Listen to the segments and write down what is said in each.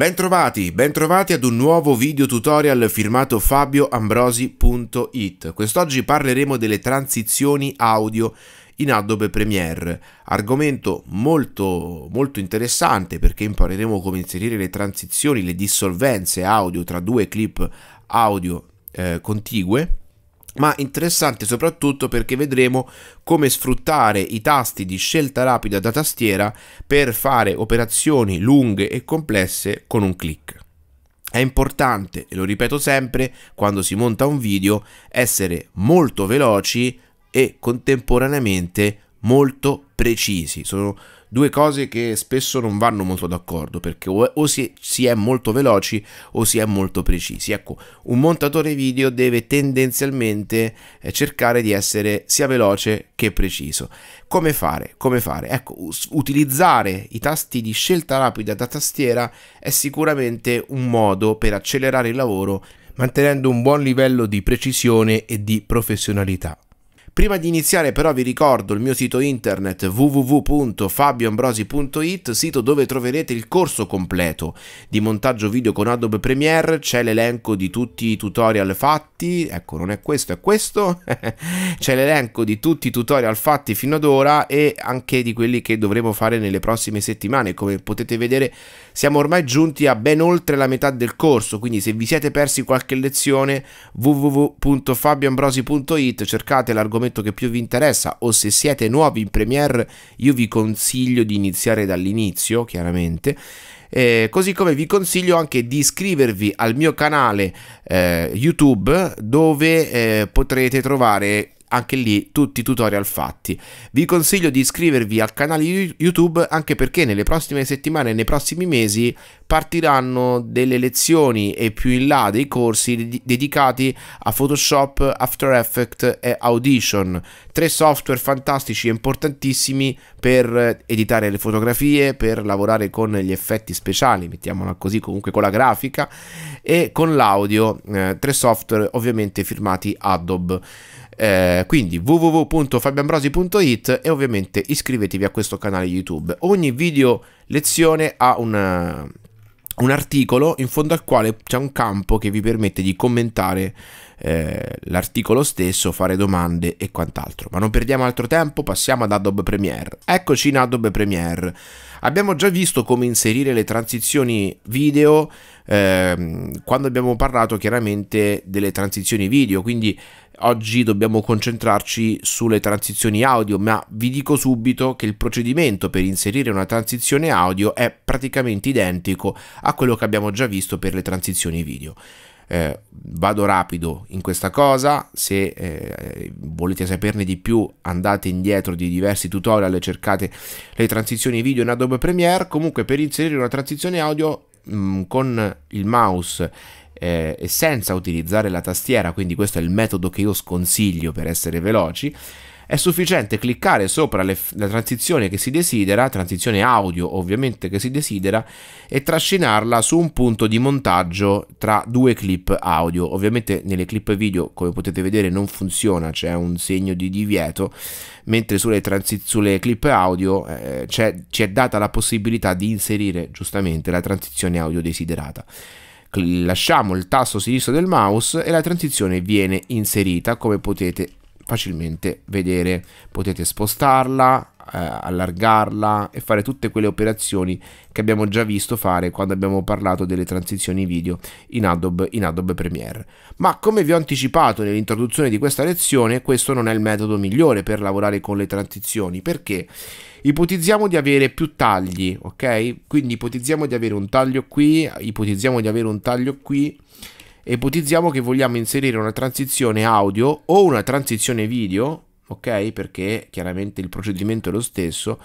Bentrovati, bentrovati ad un nuovo video tutorial firmato fabioambrosi.it. Quest'oggi parleremo delle transizioni audio in Adobe Premiere, argomento molto, molto interessante perché impareremo come inserire le transizioni, le dissolvenze audio tra due clip audio eh, contigue ma interessante soprattutto perché vedremo come sfruttare i tasti di scelta rapida da tastiera per fare operazioni lunghe e complesse con un clic. È importante, e lo ripeto sempre, quando si monta un video, essere molto veloci e contemporaneamente molto precisi. Sono due cose che spesso non vanno molto d'accordo perché o, o si, si, è molto veloci o si è molto precisi. Ecco, un montatore video deve tendenzialmente eh, cercare di essere sia veloce che preciso. Come fare? Come fare? Ecco, utilizzare i tasti di scelta rapida da tastiera è sicuramente un modo per accelerare il lavoro mantenendo un buon livello di precisione e di professionalità. Prima di iniziare però vi ricordo il mio sito internet www.fabioambrosi.it, sito dove troverete il corso completo di montaggio video con Adobe Premiere, c'è l'elenco di tutti i tutorial fatti, ecco non è questo è questo, c'è l'elenco di tutti i tutorial fatti fino ad ora e anche di quelli che dovremo fare nelle prossime settimane, come potete vedere siamo ormai giunti a ben oltre la metà del corso, quindi se vi siete persi qualche lezione www.fabioambrosi.it cercate l'argomento che più vi interessa o se siete nuovi in Premiere io vi consiglio di iniziare dall'inizio, chiaramente. Eh, così come vi consiglio anche di iscrivervi al mio canale eh, YouTube dove eh, potrete trovare anche lì tutti i tutorial fatti. Vi consiglio di iscrivervi al canale YouTube anche perché nelle prossime settimane e nei prossimi mesi partiranno delle lezioni e più in là dei corsi dedicati a Photoshop, After Effects e Audition, tre software fantastici e importantissimi per editare le fotografie, per lavorare con gli effetti speciali, mettiamola così, comunque con la grafica e con l'audio, eh, tre software ovviamente firmati Adobe. Eh, quindi www.fabianbrosi.it e ovviamente iscrivetevi a questo canale YouTube. Ogni video lezione ha un eh, un articolo in fondo al quale c'è un campo che vi permette di commentare eh, l'articolo stesso, fare domande e quant'altro. Ma non perdiamo altro tempo, passiamo ad Adobe Premiere. Eccoci in Adobe Premiere. Abbiamo già visto come inserire le transizioni video ehm, quando abbiamo parlato chiaramente delle transizioni video, quindi oggi dobbiamo concentrarci sulle transizioni audio, ma vi dico subito che il procedimento per inserire una transizione audio è praticamente identico a quello che abbiamo già visto per le transizioni video. Eh, vado rapido in questa cosa, se eh, volete saperne di più andate indietro di diversi tutorial e cercate le transizioni video in Adobe Premiere, comunque per inserire una transizione audio Mm, con il mouse eh, e senza utilizzare la tastiera, quindi questo è il metodo che io sconsiglio per essere veloci, è sufficiente cliccare sopra le, la transizione che si desidera, transizione audio ovviamente che si desidera, e trascinarla su un punto di montaggio tra due clip audio. Ovviamente nelle clip video, come potete vedere, non funziona, c'è un segno di divieto, mentre sulle, sulle clip audio eh, ci è data la possibilità di inserire giustamente la transizione audio desiderata lasciamo il tasto sinistro del mouse e la transizione viene inserita come potete facilmente vedere. Potete spostarla, eh, allargarla e fare tutte quelle operazioni che abbiamo già visto fare quando abbiamo parlato delle transizioni video in Adobe, in Adobe Premiere. Ma come vi ho anticipato nell'introduzione di questa lezione, questo non è il metodo migliore per lavorare con le transizioni, perché ipotizziamo di avere più tagli, ok? Quindi ipotizziamo di avere un taglio qui, ipotizziamo di avere un taglio qui ipotizziamo che vogliamo inserire una transizione audio o una transizione video, ok? Perché chiaramente il procedimento è lo stesso,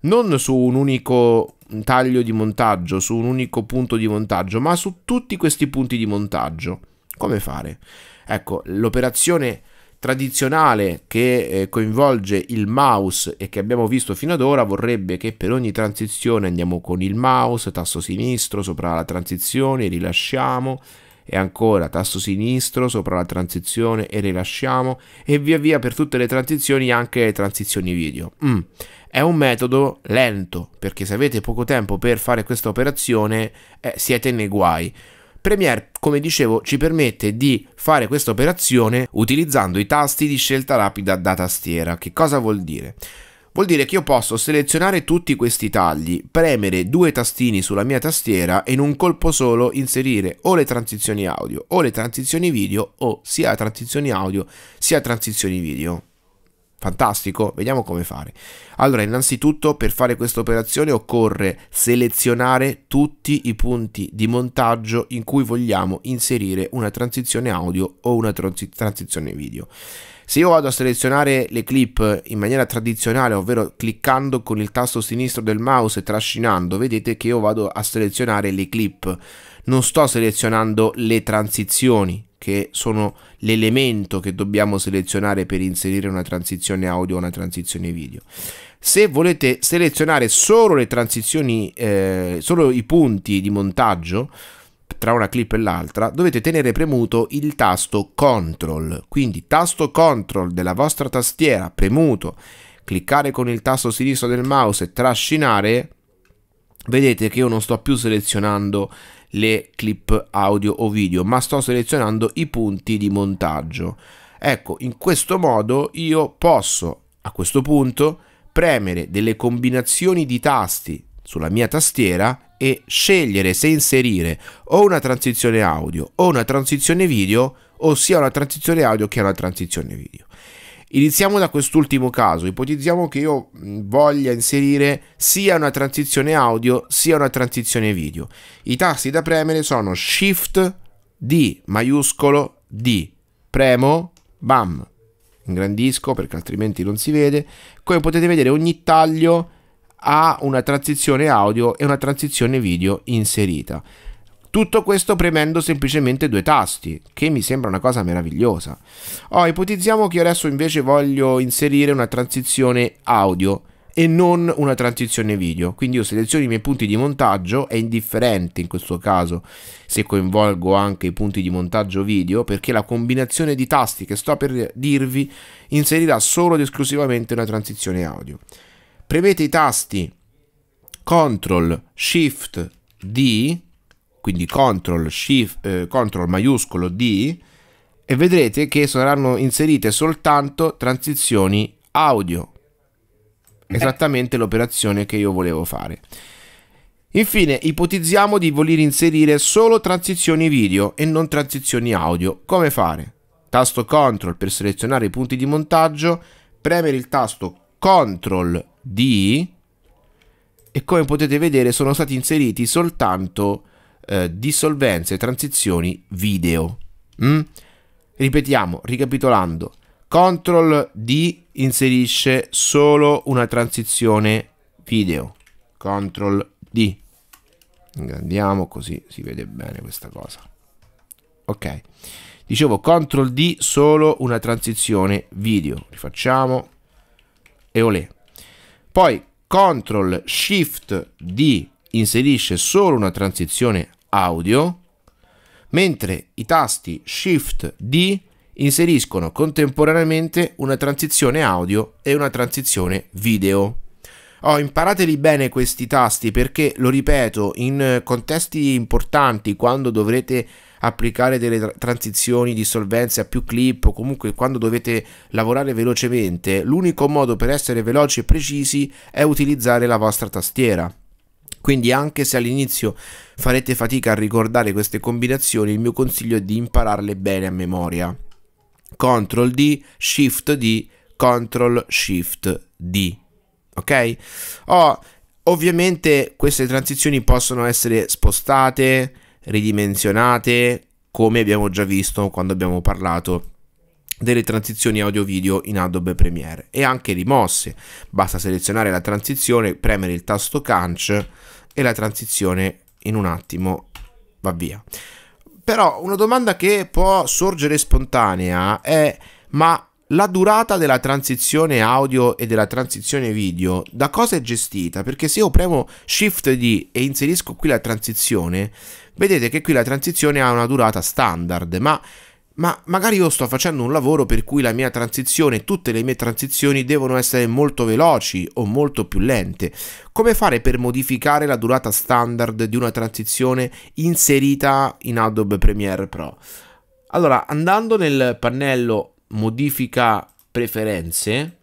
non su un unico taglio di montaggio, su un unico punto di montaggio, ma su tutti questi punti di montaggio. Come fare? Ecco, l'operazione tradizionale che eh, coinvolge il mouse e che abbiamo visto fino ad ora vorrebbe che per ogni transizione andiamo con il mouse, tasto sinistro sopra la transizione, rilasciamo e ancora tasto sinistro sopra la transizione e rilasciamo e via via per tutte le transizioni anche le transizioni video. Mm. È un metodo lento perché se avete poco tempo per fare questa operazione eh, siete nei guai. Premiere, come dicevo, ci permette di fare questa operazione utilizzando i tasti di scelta rapida da tastiera. Che cosa vuol dire? Vuol dire che io posso selezionare tutti questi tagli, premere due tastini sulla mia tastiera e in un colpo solo inserire o le transizioni audio o le transizioni video o sia transizioni audio sia transizioni video. Fantastico, vediamo come fare. Allora, innanzitutto per fare questa operazione occorre selezionare tutti i punti di montaggio in cui vogliamo inserire una transizione audio o una transizione video. Se io vado a selezionare le clip in maniera tradizionale, ovvero cliccando con il tasto sinistro del mouse e trascinando, vedete che io vado a selezionare le clip. Non sto selezionando le transizioni, che sono l'elemento che dobbiamo selezionare per inserire una transizione audio o una transizione video. Se volete selezionare solo le transizioni, eh, solo i punti di montaggio, tra una clip e l'altra, dovete tenere premuto il tasto CTRL. Quindi tasto CTRL della vostra tastiera premuto, cliccare con il tasto sinistro del mouse e trascinare, vedete che io non sto più selezionando le clip audio o video, ma sto selezionando i punti di montaggio. Ecco, in questo modo io posso a questo punto premere delle combinazioni di tasti sulla mia tastiera e scegliere se inserire o una transizione audio o una transizione video, ossia una transizione audio che è una transizione video. Iniziamo da quest'ultimo caso, ipotizziamo che io mm, voglia inserire sia una transizione audio sia una transizione video. I tasti da premere sono Shift D maiuscolo D, premo, bam, ingrandisco perché altrimenti non si vede, come potete vedere ogni taglio ha una transizione audio e una transizione video inserita. Tutto questo premendo semplicemente due tasti, che mi sembra una cosa meravigliosa. Oh, ipotizziamo che io adesso invece voglio inserire una transizione audio e non una transizione video. Quindi io seleziono i miei punti di montaggio, è indifferente in questo caso se coinvolgo anche i punti di montaggio video, perché la combinazione di tasti che sto per dirvi inserirà solo ed esclusivamente una transizione audio premete i tasti CTRL SHIFT D, quindi CTRL, Shift, eh, CTRL maiuscolo D, e vedrete che saranno inserite soltanto transizioni audio. Eh. Esattamente l'operazione che io volevo fare. Infine, ipotizziamo di voler inserire solo transizioni video e non transizioni audio. Come fare? Tasto CTRL per selezionare i punti di montaggio, premere il tasto CTRL di... E come potete vedere sono stati inseriti soltanto eh, dissolvenze transizioni video. Mm? Ripetiamo, ricapitolando. Ctrl D inserisce solo una transizione video. Ctrl D. Ingrandiamo così si vede bene questa cosa. Ok. Dicevo Ctrl D solo una transizione video. Rifacciamo. E olè poi CTRL SHIFT D inserisce solo una transizione audio, mentre i tasti SHIFT D inseriscono contemporaneamente una transizione audio e una transizione video. Oh, imparateli bene questi tasti perché, lo ripeto, in contesti importanti, quando dovrete applicare delle tra transizioni di solvenza più clip o comunque quando dovete lavorare velocemente, l'unico modo per essere veloci e precisi è utilizzare la vostra tastiera. Quindi anche se all'inizio farete fatica a ricordare queste combinazioni, il mio consiglio è di impararle bene a memoria. Ctrl D, Shift D, Ctrl Shift D. Ok? Oh, ovviamente queste transizioni possono essere spostate, ridimensionate come abbiamo già visto quando abbiamo parlato delle transizioni audio-video in Adobe Premiere e anche rimosse. Basta selezionare la transizione, premere il tasto Canc e la transizione in un attimo va via. Però una domanda che può sorgere spontanea è ma la durata della transizione audio e della transizione video da cosa è gestita? Perché se io premo Shift D e inserisco qui la transizione, vedete che qui la transizione ha una durata standard, ma, ma magari io sto facendo un lavoro per cui la mia transizione, tutte le mie transizioni devono essere molto veloci o molto più lente. Come fare per modificare la durata standard di una transizione inserita in Adobe Premiere Pro? Allora, andando nel pannello modifica preferenze,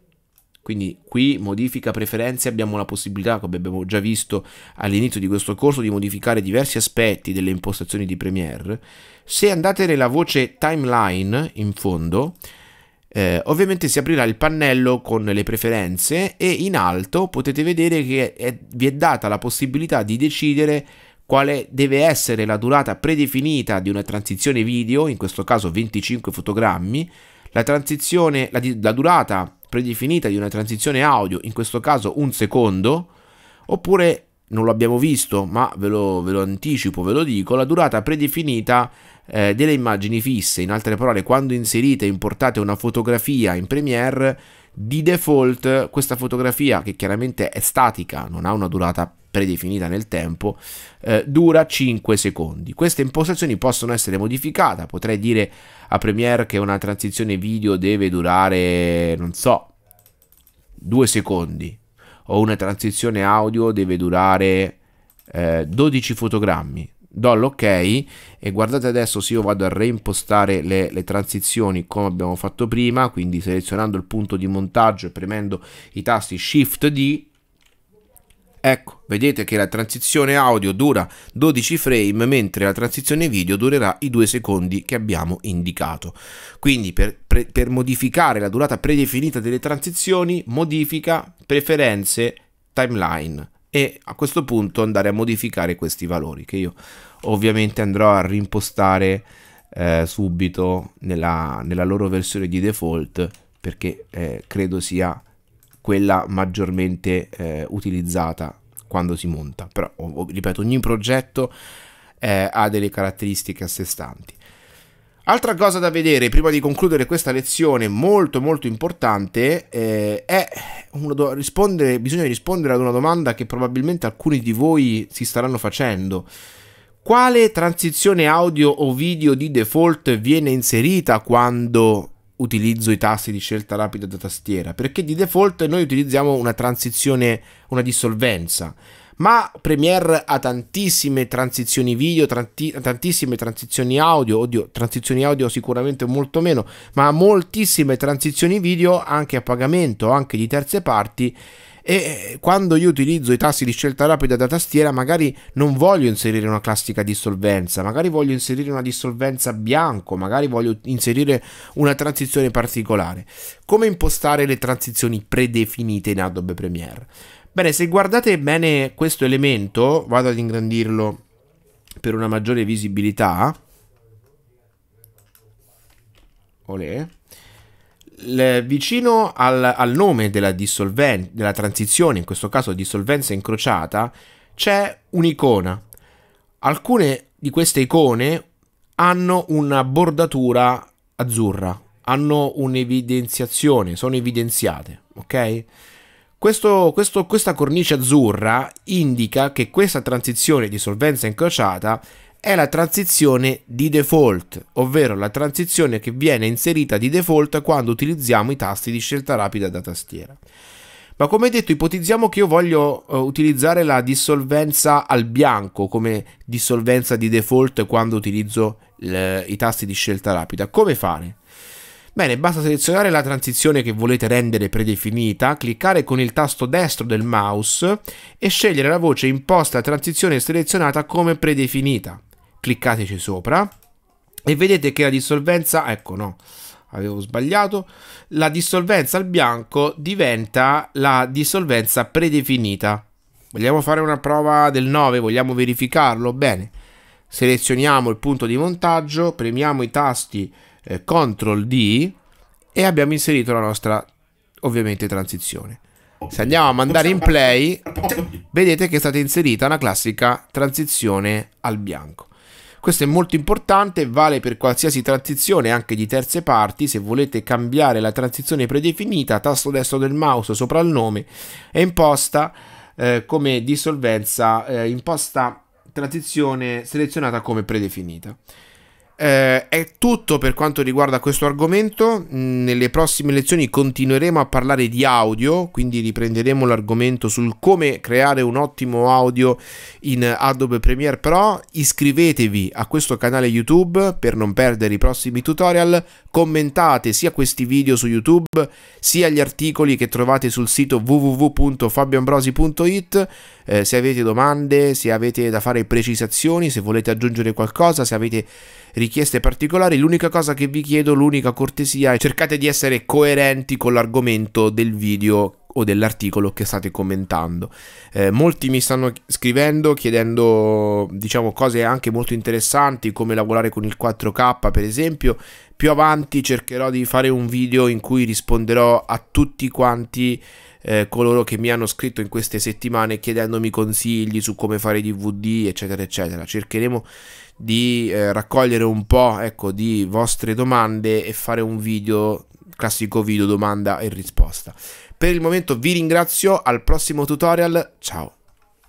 quindi qui modifica preferenze abbiamo la possibilità, come abbiamo già visto all'inizio di questo corso, di modificare diversi aspetti delle impostazioni di Premiere. Se andate nella voce timeline in fondo, eh, ovviamente si aprirà il pannello con le preferenze e in alto potete vedere che è, vi è data la possibilità di decidere quale deve essere la durata predefinita di una transizione video, in questo caso 25 fotogrammi, la transizione, la, la durata predefinita di una transizione audio, in questo caso un secondo, oppure non lo abbiamo visto, ma ve lo, ve lo, anticipo, ve lo dico, la durata predefinita eh, delle immagini fisse, in altre parole, quando inserite e importate una fotografia in Premiere, di default questa fotografia, che chiaramente è statica, non ha una durata predefinita nel tempo, eh, dura 5 secondi. Queste impostazioni possono essere modificate, potrei dire a Premiere che una transizione video deve durare, non so, 2 secondi, o una transizione audio deve durare eh, 12 fotogrammi. Do l'ok e guardate adesso se io vado a reimpostare le, le, transizioni come abbiamo fatto prima, quindi selezionando il punto di montaggio e premendo i tasti Shift D, Ecco, vedete che la transizione audio dura 12 frame, mentre la transizione video durerà i 2 secondi che abbiamo indicato. Quindi per, per, per modificare la durata predefinita delle transizioni, modifica preferenze timeline e a questo punto andare a modificare questi valori che io ovviamente andrò a rimpostare eh, subito nella, nella, loro versione di default perché eh, credo sia quella maggiormente eh, utilizzata quando si monta. Però, ripeto, ogni progetto eh, ha delle caratteristiche a sé stanti. Altra cosa da vedere prima di concludere questa lezione molto molto importante eh, è do- rispondere, bisogna rispondere ad una domanda che probabilmente alcuni di voi si staranno facendo. Quale transizione audio o video di default viene inserita quando utilizzo i tasti di scelta rapida da tastiera, perché di default noi utilizziamo una transizione, una dissolvenza. Ma Premiere ha tantissime transizioni video, tanti, tantissime transizioni audio, oddio, transizioni audio sicuramente molto meno, ma moltissime transizioni video anche a pagamento, anche di terze parti e eh, quando io utilizzo i tasti di scelta rapida da tastiera magari non voglio inserire una classica dissolvenza, magari voglio inserire una dissolvenza bianco, magari voglio inserire una transizione particolare. Come impostare le transizioni predefinite in Adobe Premiere? Bene, se guardate bene questo elemento, vado ad ingrandirlo per una maggiore visibilità. Olè le, vicino al, al, nome della dissolvenza, della transizione, in questo caso dissolvenza incrociata, c'è un'icona. Alcune di queste icone hanno una bordatura azzurra, hanno un'evidenziazione, sono evidenziate, ok? Questo, questo, questa cornice azzurra indica che questa transizione di solvenza incrociata è la transizione di default, ovvero la transizione che viene inserita di default quando utilizziamo i tasti di scelta rapida da tastiera. Ma come detto, ipotizziamo che io voglio uh, utilizzare la dissolvenza al bianco come dissolvenza di default quando utilizzo le, eh, i tasti di scelta rapida. Come fare? Bene, basta selezionare la transizione che volete rendere predefinita, cliccare con il tasto destro del mouse e scegliere la voce imposta transizione selezionata come predefinita cliccateci sopra e vedete che la dissolvenza, ecco no, avevo sbagliato, la dissolvenza al bianco diventa la dissolvenza predefinita. Vogliamo fare una prova del 9, vogliamo verificarlo? Bene, selezioniamo il punto di montaggio, premiamo i tasti eh, CTRL D e abbiamo inserito la nostra, ovviamente, transizione. Se andiamo a mandare in play, vedete che è stata inserita una classica transizione al bianco. Questo è molto importante, vale per qualsiasi transizione anche di terze parti, se volete cambiare la transizione predefinita, tasto destro del mouse sopra il nome e imposta eh, come dissolvenza, eh, imposta transizione selezionata come predefinita eh, è tutto per quanto riguarda questo argomento. Mm, nelle prossime lezioni continueremo a parlare di audio, quindi riprenderemo l'argomento sul come creare un ottimo audio in Adobe Premiere Pro. Iscrivetevi a questo canale YouTube per non perdere i prossimi tutorial. Commentate sia questi video su YouTube sia gli articoli che trovate sul sito www.fabioambrosi.it eh, se avete domande, se avete da fare precisazioni, se volete aggiungere qualcosa, se avete richieste particolari, l'unica cosa che vi chiedo, l'unica cortesia è cercate di essere coerenti con l'argomento del video o dell'articolo che state commentando. Eh, molti mi stanno scrivendo chiedendo diciamo cose anche molto interessanti come lavorare con il 4K per esempio. Più avanti cercherò di fare un video in cui risponderò a tutti quanti eh, coloro che mi hanno scritto in queste settimane chiedendomi consigli su come fare DVD, eccetera, eccetera. Cercheremo di eh, raccogliere un po' ecco, di vostre domande e fare un video, classico video domanda e risposta. Per il momento vi ringrazio, al prossimo tutorial, ciao!